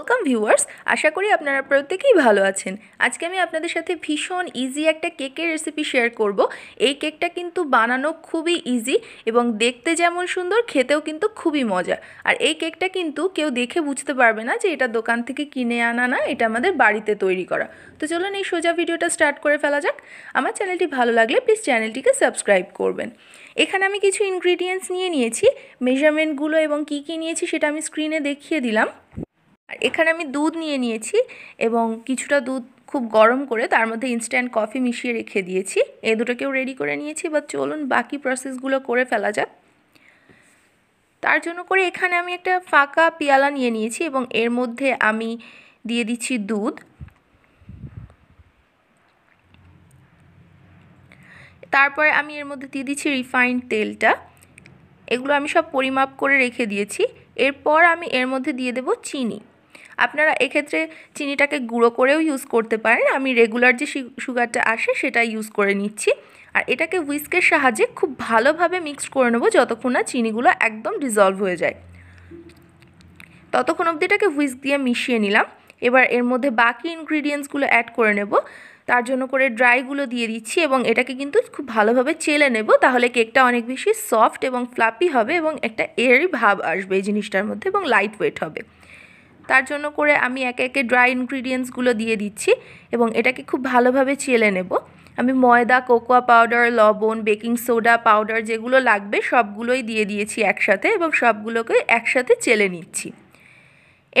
Welcome viewers আশা করি আপনারা প্রত্যেকেই ভালো আছেন আজকে আমি আপনাদের সাথে ভীষণ ইজি একটা কেকের রেসিপি শেয়ার করব এই কেকটা কিন্তু বানানো খুবই ইজি এবং দেখতে যেমন সুন্দর খেতেও কিন্তু খুবই মজা আর এই কেকটা কিন্তু কেউ দেখে বুঝতে পারবে না যে এটা দোকান থেকে কিনে আনা না এটা আমাদের বাড়িতে তৈরি করা তো চলুন এই সোজা ভিডিওটা স্টার্ট করে ফেলা যাক আমার চ্যানেলটি ভালো লাগলে প্লিজ চ্যানেলটিকে সাবস্ক্রাইব করবেন এখানে আমি কিছু ইনগ্রিডিয়েন্টস নিয়ে নিয়েছি মেজারমেন্টগুলো এবং কি কী নিয়েছি সেটা আমি স্ক্রিনে দেখিয়ে দিলাম আর এখানে আমি দুধ নিয়ে নিয়েছি এবং কিছুটা দুধ খুব গরম করে তার মধ্যে ইনস্ট্যান্ট কফি মিশিয়ে রেখে দিয়েছি এই দুটোকেও রেডি করে নিয়েছি বা চলুন বাকি প্রসেসগুলো করে ফেলা যাক তার জন্য করে এখানে আমি একটা ফাঁকা পেয়ালা নিয়ে নিয়েছি এবং এর মধ্যে আমি দিয়ে দিচ্ছি দুধ তারপরে আমি এর মধ্যে দিয়ে দিচ্ছি রিফাইন্ড তেলটা এগুলো আমি সব পরিমাপ করে রেখে দিয়েছি এরপর আমি এর মধ্যে দিয়ে দেব চিনি আপনারা এক্ষেত্রে চিনিটাকে গুঁড়ো করেও ইউজ করতে পারেন আমি রেগুলার যে সুগারটা আসে সেটা ইউজ করে নিচ্ছি আর এটাকে হুইস্কের সাহায্যে খুব ভালোভাবে মিক্সড করে নেবো যতক্ষণ না চিনিগুলো একদম ডিজলভ হয়ে যায় ততক্ষণ অবধি এটাকে হুইস্ক দিয়ে মিশিয়ে নিলাম এবার এর মধ্যে বাকি ইনগ্রিডিয়েন্টসগুলো অ্যাড করে নেব তার জন্য করে ড্রাইগুলো দিয়ে দিচ্ছি এবং এটাকে কিন্তু খুব ভালোভাবে চেলে নেব তাহলে কেকটা অনেক বেশি সফট এবং ফ্লাপি হবে এবং একটা এয়ারি ভাব আসবে এই জিনিসটার মধ্যে এবং লাইট ওয়েট হবে তার জন্য করে আমি একে একে ড্রাই ইনগ্রিডিয়েন্টসগুলো দিয়ে দিচ্ছি এবং এটাকে খুব ভালোভাবে চেলে নেব আমি ময়দা কোকোয়া পাউডার লবণ বেকিং সোডা পাউডার যেগুলো লাগবে সবগুলোই দিয়ে দিয়েছি একসাথে এবং সবগুলোকে একসাথে চেলে নিচ্ছি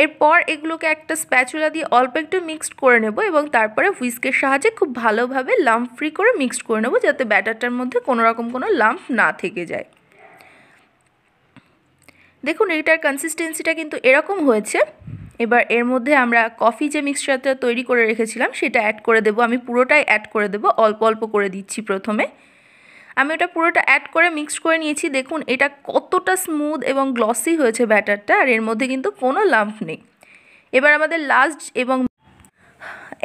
এরপর এগুলোকে একটা স্প্যাচুলা দিয়ে অল্প একটু মিক্সড করে নেব এবং তারপরে হুইস্কের সাহায্যে খুব ভালোভাবে লাম্প ফ্রি করে মিক্সড করে নেব যাতে ব্যাটারটার মধ্যে কোনো রকম কোনো লাম্প না থেকে যায় দেখুন এইটার কনসিস্টেন্সিটা কিন্তু এরকম হয়েছে এবার এর মধ্যে আমরা কফি যে মিক্সচারটা তৈরি করে রেখেছিলাম সেটা অ্যাড করে দেব আমি পুরোটাই অ্যাড করে দেব অল্প অল্প করে দিচ্ছি প্রথমে আমি ওটা পুরোটা অ্যাড করে মিক্স করে নিয়েছি দেখুন এটা কতটা স্মুথ এবং গ্লসি হয়েছে ব্যাটারটা আর এর মধ্যে কিন্তু কোনো লাম্প নেই এবার আমাদের লাস্ট এবং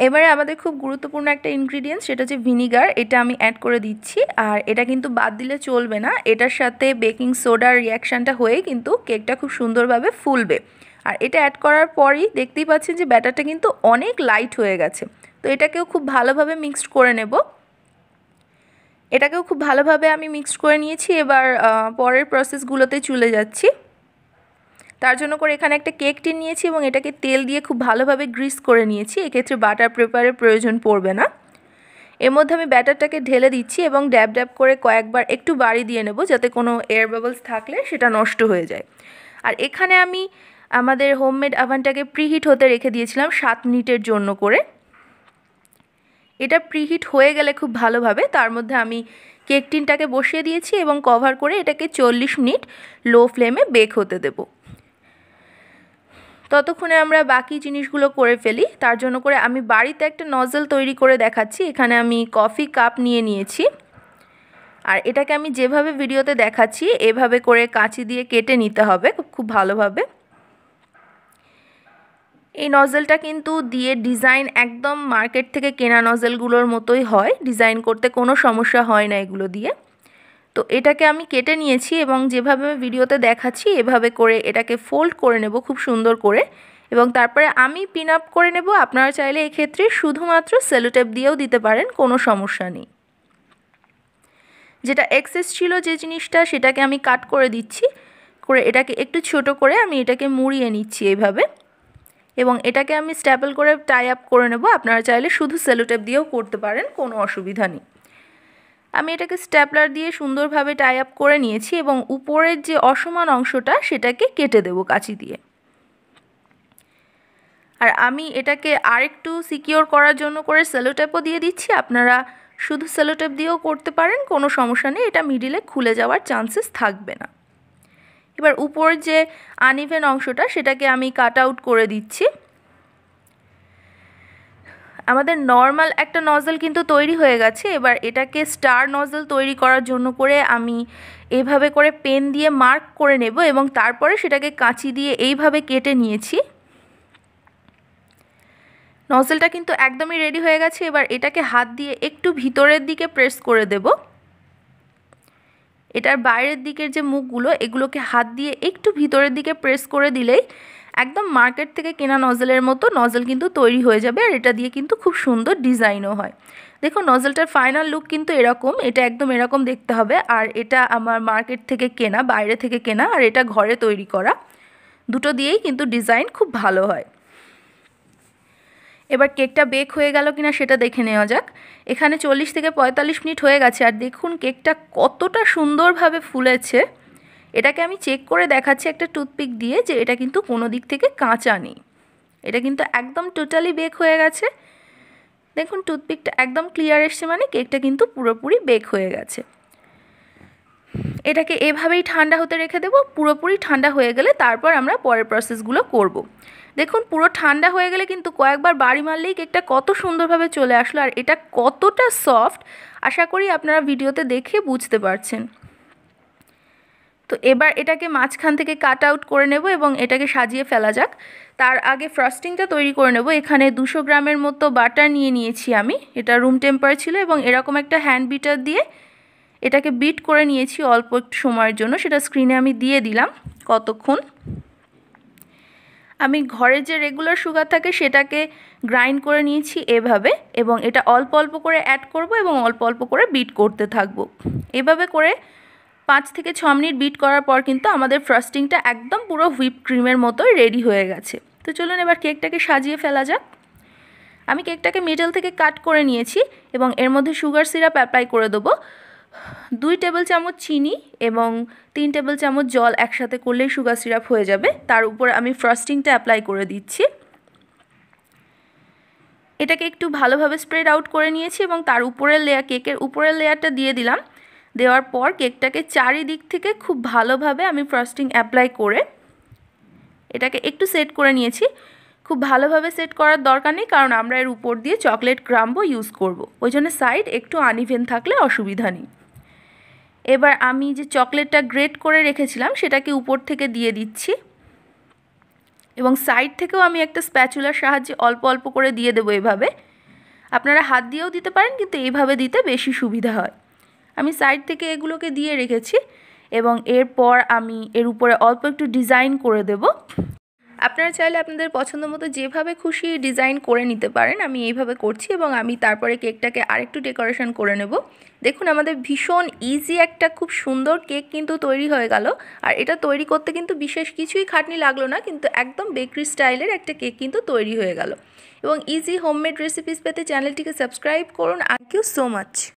এবারে আমাদের খুব গুরুত্বপূর্ণ একটা ইনগ্রিডিয়েন্টস সেটা হচ্ছে ভিনিগার এটা আমি অ্যাড করে দিচ্ছি আর এটা কিন্তু বাদ দিলে চলবে না এটার সাথে বেকিং সোডার রিয়াকশানটা হয়ে কিন্তু কেকটা খুব সুন্দরভাবে ফুলবে আর এটা অ্যাড করার পরই দেখতেই পাচ্ছেন যে ব্যাটারটা কিন্তু অনেক লাইট হয়ে গেছে তো এটাকেও খুব ভালোভাবে মিক্সড করে নেব এটাকেও খুব ভালোভাবে আমি মিক্সড করে নিয়েছি এবার পরের প্রসেসগুলোতে চলে যাচ্ছি তার জন্য করে এখানে একটা কেক টিন নিয়েছি এবং এটাকে তেল দিয়ে খুব ভালোভাবে গ্রিস করে নিয়েছি এক্ষেত্রে বাটার পেপারের প্রয়োজন পড়বে না এর মধ্যে আমি ব্যাটারটাকে ঢেলে দিচ্ছি এবং ড্যাব ড্যাব করে কয়েকবার একটু বাড়ি দিয়ে নেব যাতে কোনো এয়ার বাবলস থাকলে সেটা নষ্ট হয়ে যায় আর এখানে আমি আমাদের হোমমেড আভানটাকে প্রিহিট হতে রেখে দিয়েছিলাম সাত মিনিটের জন্য করে এটা প্রিহিট হয়ে গেলে খুব ভালোভাবে তার মধ্যে আমি কেক টিনটাকে বসিয়ে দিয়েছি এবং কভার করে এটাকে চল্লিশ মিনিট লো ফ্লেমে বেক হতে দেব ততক্ষণে আমরা বাকি জিনিসগুলো করে ফেলি তার জন্য করে আমি বাড়িতে একটা নজল তৈরি করে দেখাচ্ছি এখানে আমি কফি কাপ নিয়ে নিয়েছি আর এটাকে আমি যেভাবে ভিডিওতে দেখাচ্ছি এভাবে করে কাঁচি দিয়ে কেটে নিতে হবে খুব ভালোভাবে এই নজেলটা কিন্তু দিয়ে ডিজাইন একদম মার্কেট থেকে কেনা নজেলগুলোর মতোই হয় ডিজাইন করতে কোনো সমস্যা হয় না এগুলো দিয়ে তো এটাকে আমি কেটে নিয়েছি এবং যেভাবে আমি ভিডিওতে দেখাচ্ছি এভাবে করে এটাকে ফোল্ড করে নেব খুব সুন্দর করে এবং তারপরে আমি পিন আপ করে নেব আপনারা চাইলে এক্ষেত্রে শুধুমাত্র সেলোটেপ দিয়েও দিতে পারেন কোনো সমস্যা নেই যেটা এক্সেস ছিল যে জিনিসটা সেটাকে আমি কাট করে দিচ্ছি করে এটাকে একটু ছোট করে আমি এটাকে মুড়িয়ে নিচ্ছি এইভাবে এবং এটাকে আমি স্ট্যাপল করে টাই আপ করে নেব আপনারা চাইলে শুধু সেলোটেপ দিয়েও করতে পারেন কোনো অসুবিধা নেই আমি এটাকে স্ট্যাপলার দিয়ে সুন্দরভাবে টাই আপ করে নিয়েছি এবং উপরের যে অসমান অংশটা সেটাকে কেটে দেব কাঁচি দিয়ে আর আমি এটাকে আরেকটু সিকিওর করার জন্য করে সেলোটেপও দিয়ে দিচ্ছি আপনারা শুধু সেলোটেপ দিয়েও করতে পারেন কোনো সমস্যা নেই এটা মিডিলে খুলে যাওয়ার চান্সেস থাকবে না এবার উপর যে আনিভেন অংশটা সেটাকে আমি কাট আউট করে দিচ্ছি আমাদের নর্মাল একটা নজল কিন্তু তৈরি হয়ে গেছে এবার এটাকে স্টার নজল তৈরি করার জন্য করে আমি এভাবে করে পেন দিয়ে মার্ক করে নেব এবং তারপরে সেটাকে কাঁচি দিয়ে এইভাবে কেটে নিয়েছি নজলটা কিন্তু একদমই রেডি হয়ে গেছে এবার এটাকে হাত দিয়ে একটু ভিতরের দিকে প্রেস করে দেবো এটার বাইরের দিকের যে মুখগুলো এগুলোকে হাত দিয়ে একটু ভিতরের দিকে প্রেস করে দিলেই একদম মার্কেট থেকে কেনা নজেলের মতো নজেল কিন্তু তৈরি হয়ে যাবে আর এটা দিয়ে কিন্তু খুব সুন্দর ডিজাইনও হয় দেখো নজেলটার ফাইনাল লুক কিন্তু এরকম এটা একদম এরকম দেখতে হবে আর এটা আমার মার্কেট থেকে কেনা বাইরে থেকে কেনা আর এটা ঘরে তৈরি করা দুটো দিয়েই কিন্তু ডিজাইন খুব ভালো হয় এবার কেকটা বেক হয়ে গেল কিনা সেটা দেখে নেওয়া যাক এখানে চল্লিশ থেকে পঁয়তাল্লিশ মিনিট হয়ে গেছে আর দেখুন কেকটা কতটা সুন্দরভাবে ফুলেছে এটাকে আমি চেক করে দেখাচ্ছি একটা টুথপিক দিয়ে যে এটা কিন্তু কোনো দিক থেকে কাঁচা নেই এটা কিন্তু একদম টোটালি বেক হয়ে গেছে দেখুন টুথপিকটা একদম ক্লিয়ার এসছে মানে কেকটা কিন্তু পুরোপুরি বেক হয়ে গেছে এটাকে এভাবেই ঠান্ডা হতে রেখে দেবো পুরোপুরি ঠান্ডা হয়ে গেলে তারপর আমরা পরের প্রসেসগুলো করব। দেখুন পুরো ঠান্ডা হয়ে গেলে কিন্তু কয়েকবার বাড়ি মারলেই কেকটা কত সুন্দরভাবে চলে আসলো আর এটা কতটা সফট আশা করি আপনারা ভিডিওতে দেখে বুঝতে পারছেন তো এবার এটাকে মাঝখান থেকে কাট আউট করে নেব এবং এটাকে সাজিয়ে ফেলা যাক তার আগে ফ্রস্টিংটা তৈরি করে নেব এখানে দুশো গ্রামের মতো বাটার নিয়ে নিয়েছি আমি এটা রুম টেম্পার ছিল এবং এরকম একটা হ্যান্ড বিটার দিয়ে এটাকে বিট করে নিয়েছি অল্প একটু সময়ের জন্য সেটা স্ক্রিনে আমি দিয়ে দিলাম কতক্ষণ আমি ঘরে যে রেগুলার সুগার থাকে সেটাকে গ্রাইন্ড করে নিয়েছি এভাবে এবং এটা অল্প অল্প করে অ্যাড করব এবং অল্প অল্প করে বিট করতে থাকব এভাবে করে পাঁচ থেকে ছ মিনিট বিট করার পর কিন্তু আমাদের ফ্রাস্টিংটা একদম পুরো হুইপ ক্রিমের মতো রেডি হয়ে গেছে তো চলুন এবার কেকটাকে সাজিয়ে ফেলা যাক আমি কেকটাকে মিডল থেকে কাট করে নিয়েছি এবং এর মধ্যে সুগার সিরাপ অ্যাপ্লাই করে দেবো দুই টেবিল চামচ চিনি এবং তিন টেবিল চামচ জল একসাথে করলেই সুগার সিরাপ হয়ে যাবে তার উপর আমি ফ্রস্টিংটা অ্যাপ্লাই করে দিচ্ছি এটাকে একটু ভালোভাবে স্প্রেড আউট করে নিয়েছি এবং তার উপরের লেয়ার কেকের উপরের লেয়ারটা দিয়ে দিলাম দেওয়ার পর কেকটাকে চারিদিক থেকে খুব ভালোভাবে আমি ফ্রস্টিং অ্যাপ্লাই করে এটাকে একটু সেট করে নিয়েছি খুব ভালোভাবে সেট করার দরকার নেই কারণ আমরা এর উপর দিয়ে চকলেট ক্রাম্বো ইউজ করব। ওই জন্য সাইড একটু আনইভেন থাকলে অসুবিধা নেই এবার আমি যে চকলেটটা গ্রেট করে রেখেছিলাম সেটাকে উপর থেকে দিয়ে দিচ্ছি এবং সাইড থেকেও আমি একটা স্প্যাচুলার সাহায্যে অল্প অল্প করে দিয়ে দেবো এভাবে আপনারা হাত দিয়েও দিতে পারেন কিন্তু এইভাবে দিতে বেশি সুবিধা হয় আমি সাইড থেকে এগুলোকে দিয়ে রেখেছি এবং এরপর আমি এর উপরে অল্প একটু ডিজাইন করে দেব আপনারা চাইলে আপনাদের পছন্দ মতো যেভাবে খুশি ডিজাইন করে নিতে পারেন আমি এইভাবে করছি এবং আমি তারপরে কেকটাকে আরেকটু ডেকোরেশন করে নেব দেখুন আমাদের ভীষণ ইজি একটা খুব সুন্দর কেক কিন্তু তৈরি হয়ে গেল আর এটা তৈরি করতে কিন্তু বিশেষ কিছুই খাটনি লাগলো না কিন্তু একদম বেকারি স্টাইলের একটা কেক কিন্তু তৈরি হয়ে গেল এবং ইজি হোমমেড রেসিপিস পেতে চ্যানেলটিকে সাবস্ক্রাইব করুন থ্যাংক ইউ সো মাচ